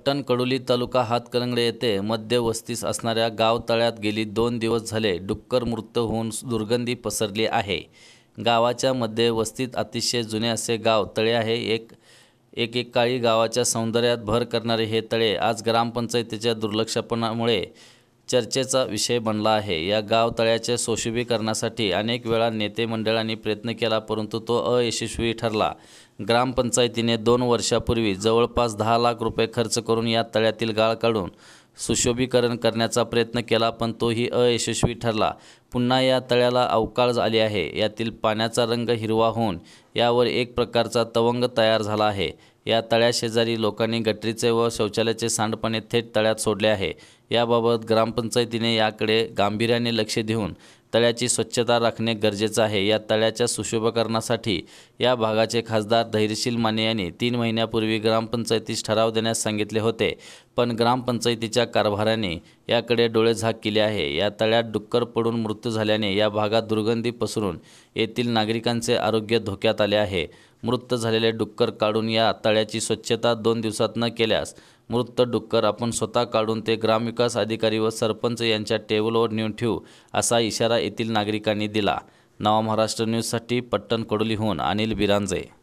पट्टण कडोली तालुका हातकणंगळे येथे मध्य वस्तीस असणाऱ्या गाव तळ्यात गेली दोन दिवस झाले डुक्कर मृत होऊन दुर्गंधी पसरली आहे गावाच्या मध्य वस्तीत अतिशय जुने असे गाव तळे आहे एक एक एक काळी गावाच्या सौंदर्यात भर करणारे हे तळे आज ग्रामपंचायतीच्या दुर्लक्षपणामुळे चर्चेचा विषय बनला आहे या गाव तळ्याचे सोशुभीकरणासाठी अनेक वेळा नेते मंडळांनी प्रयत्न केला परंतु तो अयशस्वी ठरला ग्रामपंचायतीने दोन वर्षापूर्वी जवळपास दहा लाख रुपये खर्च करून या तळ्यातील गाळ काढून सुशोभीकरण करण्याचा प्रयत्न केला पण तोही अयशस्वी ठरला पुन्हा या तळ्याला अवकाळ आली आहे यातील पाण्याचा रंग हिरवा होऊन यावर एक प्रकारचा तवंग तयार झाला आहे या तळ्याशेजारी लोकांनी गटरीचे व शौचालयाचे सांडपणे थेट तळ्यात सोडले आहे याबाबत ग्रामपंचायतीने याकडे गांभीर्याने लक्ष देऊन तळ्याची स्वच्छता राखणे गरजेचं आहे या तळ्याच्या सुशोभकरणासाठी या भागाचे खासदार धैर्यशील माने यांनी तीन महिन्यापूर्वी ग्रामपंचायतीस ठराव देण्यास सांगितले होते पण ग्रामपंचायतीच्या कारभाराने याकडे डोळे झाक केले आहे या तळ्यात डुक्कर पडून मृत्यू झाल्याने या भागात दुर्गंधी पसरून येथील नागरिकांचे आरोग्य धोक्यात आले आहे मृत झालेले डुक्कर काढून या तळ्याची स्वच्छता दोन दिवसात न केल्यास मृत डुक्कर आपण स्वतः काढून ते ग्रामविकास अधिकारी व सरपंच यांच्या टेबलवर नेऊन ठेवू असा इशारा येथील नागरिकांनी दिला नवा महाराष्ट्र न्यूजसाठी पट्टण अनिल बिरांजे